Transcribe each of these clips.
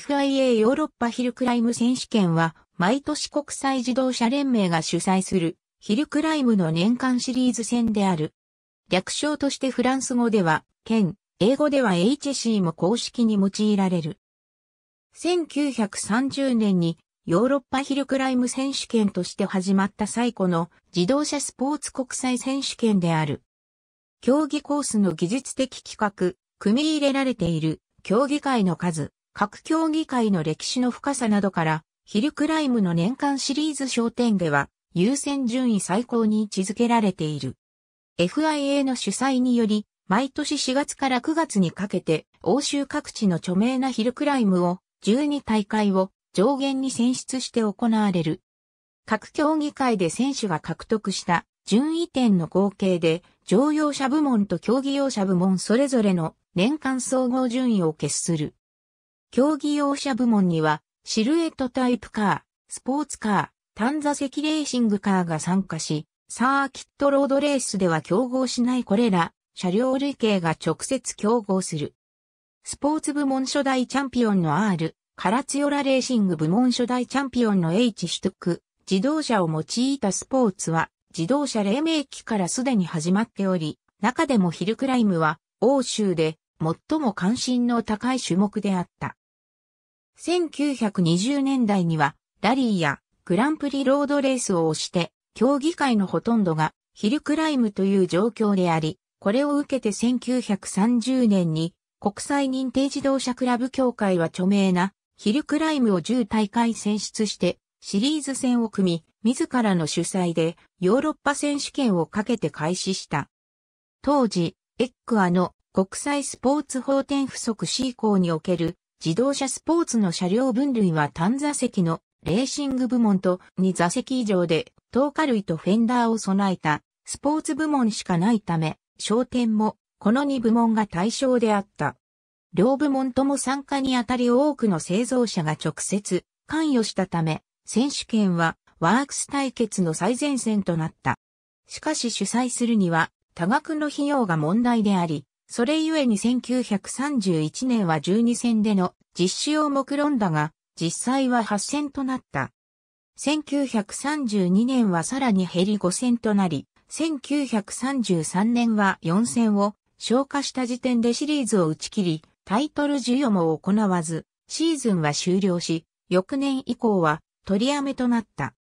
FIA ヨーロッパヒルクライム選手権は、毎年国際自動車連盟が主催する、ヒルクライムの年間シリーズ戦である。略称としてフランス語では、県、英語では HC も公式に用いられる。1930年にヨーロッパヒルクライム選手権として始まった最古の自動車スポーツ国際選手権である。競技コースの技術的規格、組み入れられている競技会の数、各競技会の歴史の深さなどから、ヒルクライムの年間シリーズ商点では、優先順位最高に位置づけられている。FIA の主催により、毎年4月から9月にかけて、欧州各地の著名なヒルクライムを、12大会を上限に選出して行われる。各競技会で選手が獲得した順位点の合計で、乗用車部門と競技用車部門それぞれの年間総合順位を決する。競技用車部門には、シルエットタイプカー、スポーツカー、単座席レーシングカーが参加し、サーキットロードレースでは競合しないこれら、車両類型が直接競合する。スポーツ部門初代チャンピオンの R、カラツヨラレーシング部門初代チャンピオンの H 取得、自動車を用いたスポーツは、自動車黎明期からすでに始まっており、中でもヒルクライムは、欧州で最も関心の高い種目であった。1920年代には、ラリーやグランプリロードレースを押して、競技会のほとんどがヒルクライムという状況であり、これを受けて1930年に国際認定自動車クラブ協会は著名なヒルクライムを10大会選出してシリーズ戦を組み、自らの主催でヨーロッパ選手権をかけて開始した。当時、エックアの国際スポーツ法典不足 C 項における自動車スポーツの車両分類は単座席のレーシング部門と2座席以上で10日類とフェンダーを備えたスポーツ部門しかないため、焦点もこの2部門が対象であった。両部門とも参加にあたり多くの製造者が直接関与したため、選手権はワークス対決の最前線となった。しかし主催するには多額の費用が問題であり、それゆえに1931年は12戦での実施を目論んだが、実際は8戦となった。1932年はさらに減り5戦となり、1933年は4戦を消化した時点でシリーズを打ち切り、タイトル授与も行わず、シーズンは終了し、翌年以降は取りやめとなった。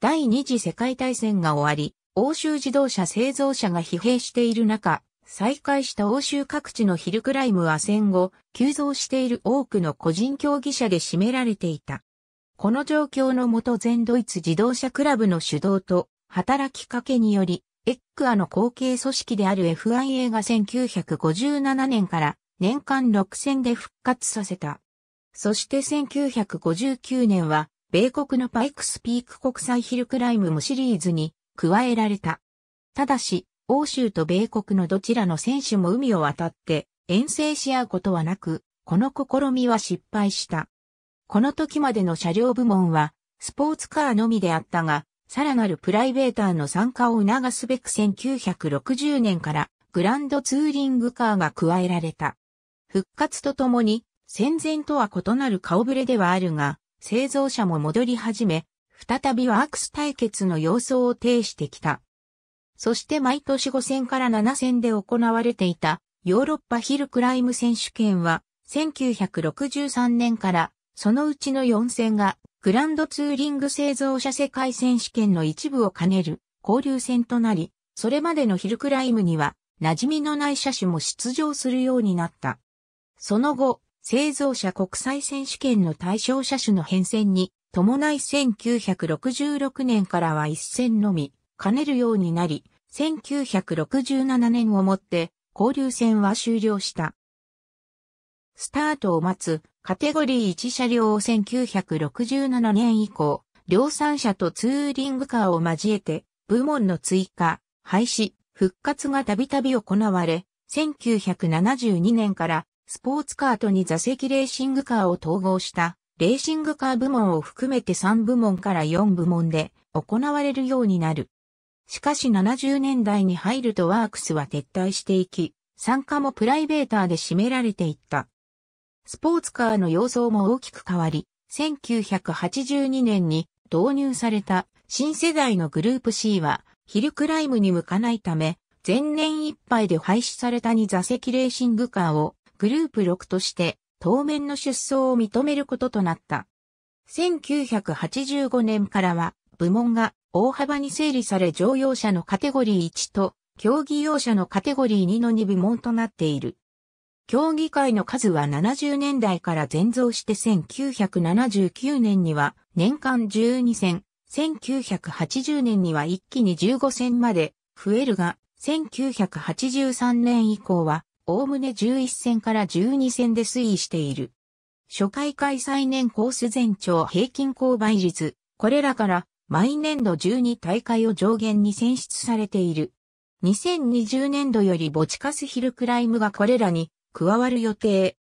第二次世界大戦が終わり、欧州自動車製造者が疲弊している中、再開した欧州各地のヒルクライムは戦後、急増している多くの個人競技者で占められていた。この状況のもと全ドイツ自動車クラブの主導と働きかけにより、エックアの後継組織である FIA が1957年から年間6戦で復活させた。そして1959年は、米国のパイクスピーク国際ヒルクライムもシリーズに加えられた。ただし、欧州と米国のどちらの選手も海を渡って遠征し合うことはなく、この試みは失敗した。この時までの車両部門は、スポーツカーのみであったが、さらなるプライベーターの参加を促すべく1960年からグランドツーリングカーが加えられた。復活とともに、戦前とは異なる顔ぶれではあるが、製造者も戻り始め、再びワークス対決の様相を呈してきた。そして毎年5戦から7戦で行われていたヨーロッパヒルクライム選手権は1963年からそのうちの4戦がグランドツーリング製造者世界選手権の一部を兼ねる交流戦となり、それまでのヒルクライムには馴染みのない車種も出場するようになった。その後、製造者国際選手権の対象車種の変遷に伴い1966年からは1戦のみ、兼ねるようになり、1967年をもって交流戦は終了した。スタートを待つカテゴリー1車両を1967年以降、量産車とツーリングカーを交えて部門の追加、廃止、復活がたびたび行われ、1972年からスポーツカートに座席レーシングカーを統合したレーシングカー部門を含めて3部門から4部門で行われるようになる。しかし70年代に入るとワークスは撤退していき、参加もプライベーターで占められていった。スポーツカーの様相も大きく変わり、1982年に導入された新世代のグループ C はヒルクライムに向かないため、前年いっぱいで廃止された2座席レーシングカーをグループ6として当面の出走を認めることとなった。1985年からは部門が大幅に整理され乗用車のカテゴリー1と競技用車のカテゴリー2の2部門となっている。競技会の数は70年代から全増して1979年には年間12戦、1980年には一気に15戦まで増えるが、1983年以降は、おおむね11戦から12戦で推移している。初回開催年コース全長平均購買率、これらから毎年度12大会を上限に選出されている。2020年度よりボチカスヒルクライムがこれらに加わる予定。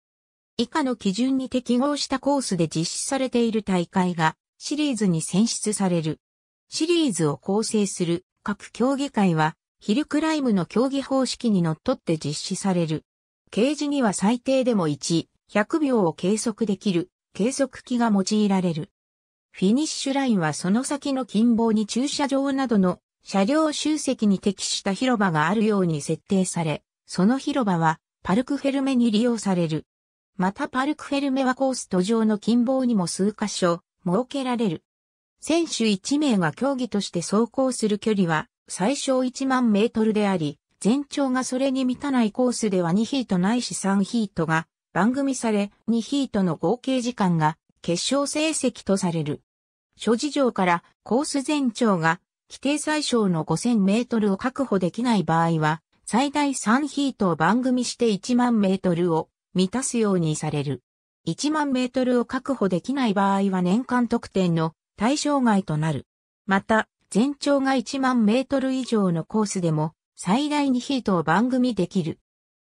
以下の基準に適合したコースで実施されている大会がシリーズに選出される。シリーズを構成する各競技会はヒルクライムの競技方式にのっとって実施される。掲示には最低でも1、100秒を計測できる計測器が用いられる。フィニッシュラインはその先の近傍に駐車場などの車両集積に適した広場があるように設定され、その広場はパルクフェルメに利用される。またパルクフェルメはコース途上の近傍にも数箇所設けられる。選手1名が競技として走行する距離は最小1万メートルであり、全長がそれに満たないコースでは2ヒートないし3ヒートが番組され、2ヒートの合計時間が決勝成績とされる。諸事情からコース全長が規定最小の5000メートルを確保できない場合は、最大3ヒートを番組して1万メートルを満たすようにされる。1万メートルを確保できない場合は年間得点の対象外となる。また、全長が1万メートル以上のコースでも最大2ヒートを番組できる。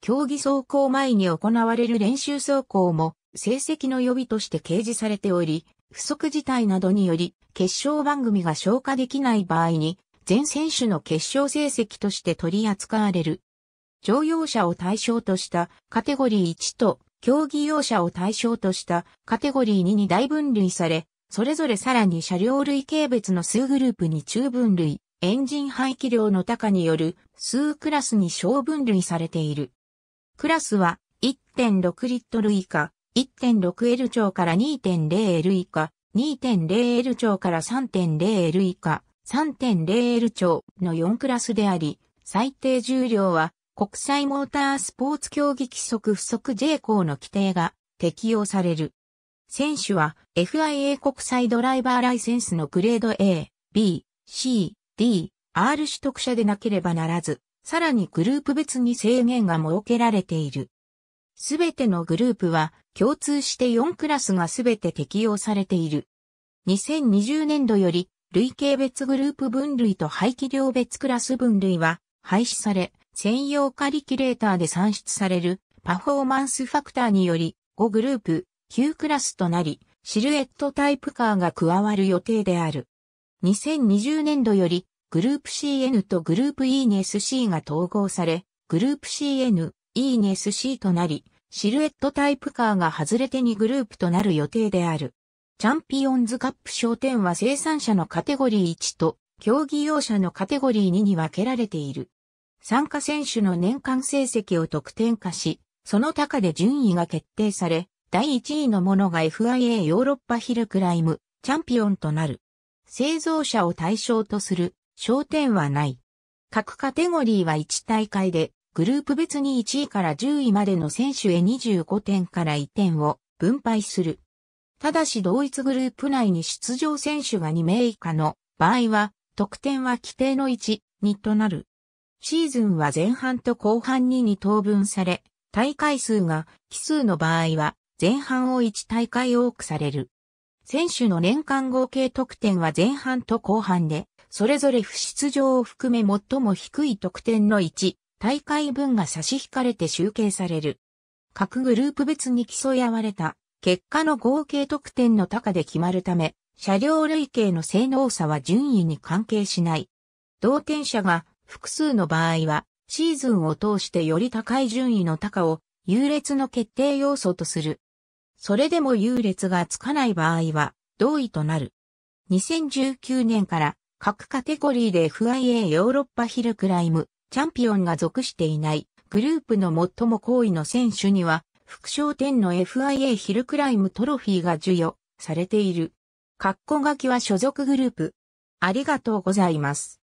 競技走行前に行われる練習走行も成績の予備として掲示されており、不足事態などにより、決勝番組が消化できない場合に、全選手の決勝成績として取り扱われる。乗用車を対象としたカテゴリー1と競技用車を対象としたカテゴリー2に大分類され、それぞれさらに車両類型別の数グループに中分類、エンジン排気量の高による数クラスに小分類されている。クラスは1.6リットル以下、1.6L 超から 2.0L 以下、2.0L 超から 3.0L 以下、3.0L 超の4クラスであり、最低重量は国際モータースポーツ競技規則不足 J 項の規定が適用される。選手は FIA 国際ドライバーライセンスのグレード A、B、C、D、R 取得者でなければならず、さらにグループ別に制限が設けられている。すべてのグループは共通して4クラスがすべて適用されている。2020年度より累計別グループ分類と排気量別クラス分類は廃止され、専用カリキュレーターで算出されるパフォーマンスファクターにより5グループ9クラスとなり、シルエットタイプカーが加わる予定である。2020年度よりグループ CN とグループ ENSC が統合され、グループ CN、ENSC となり、シルエットタイプカーが外れて2グループとなる予定である。チャンピオンズカップ商店は生産者のカテゴリー1と競技用車のカテゴリー2に分けられている。参加選手の年間成績を得点化し、その高で順位が決定され、第1位のものが FIA ヨーロッパヒルクライムチャンピオンとなる。製造者を対象とする商店はない。各カテゴリーは1大会でグループ別に1位から10位までの選手へ25点から1点を分配する。ただし同一グループ内に出場選手が2名以下の場合は、得点は規定の1、2となる。シーズンは前半と後半に2等分され、大会数が奇数の場合は、前半を1大会多くされる。選手の年間合計得点は前半と後半で、それぞれ不出場を含め最も低い得点の1、大会分が差し引かれて集計される。各グループ別に競い合われた結果の合計得点の高で決まるため、車両類型の性能差は順位に関係しない。同点車が複数の場合は、シーズンを通してより高い順位の高を優劣の決定要素とする。それでも優劣がつかない場合は、同意となる。2019年から各カテゴリーで FIA ヨーロッパヒルクライムチャンピオンが属していないグループの最も高位の選手には、副賞点の FIA ヒルクライムトロフィーが授与されている。格好書きは所属グループ。ありがとうございます。